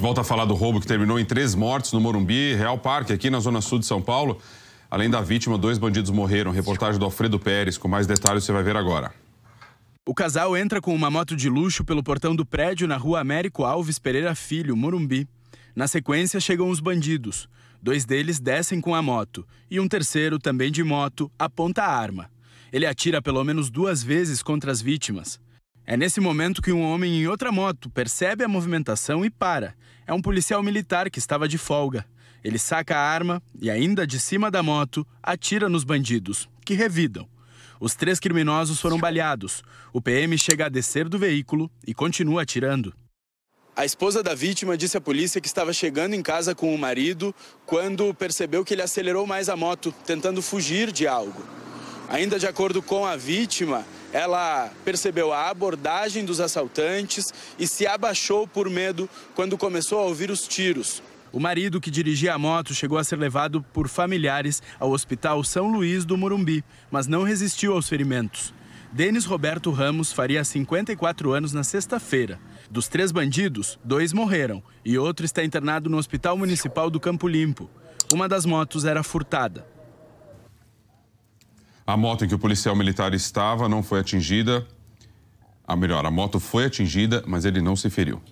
gente volta a falar do roubo que terminou em três mortes no Morumbi, Real Parque, aqui na Zona Sul de São Paulo. Além da vítima, dois bandidos morreram. Reportagem do Alfredo Pérez. Com mais detalhes você vai ver agora. O casal entra com uma moto de luxo pelo portão do prédio na rua Américo Alves Pereira Filho, Morumbi. Na sequência, chegam os bandidos. Dois deles descem com a moto e um terceiro, também de moto, aponta a arma. Ele atira pelo menos duas vezes contra as vítimas. É nesse momento que um homem em outra moto percebe a movimentação e para. É um policial militar que estava de folga. Ele saca a arma e, ainda de cima da moto, atira nos bandidos, que revidam. Os três criminosos foram baleados. O PM chega a descer do veículo e continua atirando. A esposa da vítima disse à polícia que estava chegando em casa com o marido quando percebeu que ele acelerou mais a moto, tentando fugir de algo. Ainda de acordo com a vítima, ela percebeu a abordagem dos assaltantes e se abaixou por medo quando começou a ouvir os tiros. O marido que dirigia a moto chegou a ser levado por familiares ao Hospital São Luís do Morumbi, mas não resistiu aos ferimentos. Denis Roberto Ramos faria 54 anos na sexta-feira. Dos três bandidos, dois morreram e outro está internado no Hospital Municipal do Campo Limpo. Uma das motos era furtada. A moto em que o policial militar estava não foi atingida. A melhor, a moto foi atingida, mas ele não se feriu.